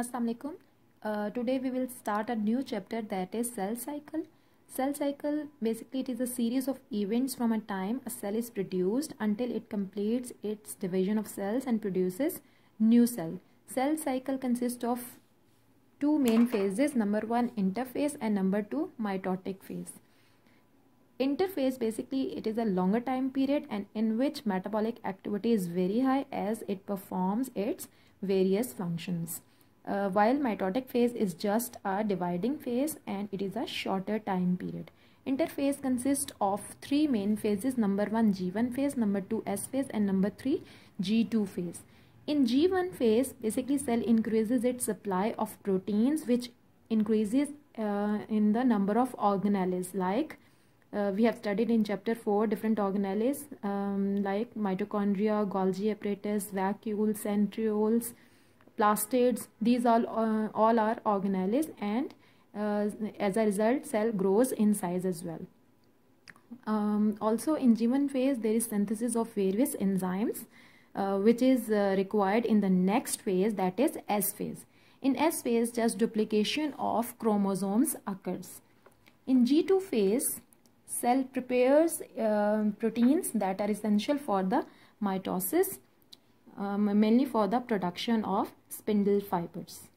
Assalamualaikum. Uh, today we will start a new chapter that is cell cycle. Cell cycle basically it is a series of events from a time a cell is produced until it completes its division of cells and produces new cell. Cell cycle consists of two main phases number one interphase and number two mitotic phase. Interphase basically it is a longer time period and in which metabolic activity is very high as it performs its various functions uh, while mitotic phase is just a dividing phase and it is a shorter time period. Interphase consists of three main phases number 1 G1 phase, number two, S phase and number 3 G2 phase. In G1 phase basically cell increases its supply of proteins which increases uh, in the number of organelles like uh, we have studied in chapter 4 different organelles um, like mitochondria, Golgi apparatus, vacuoles, centrioles, plastids these all uh, all are organelles and uh, as a result cell grows in size as well um, also in G1 phase there is synthesis of various enzymes uh, which is uh, required in the next phase that is S phase. In S phase just duplication of chromosomes occurs. In G2 phase cell prepares uh, proteins that are essential for the mitosis um, mainly for the production of spindle fibers.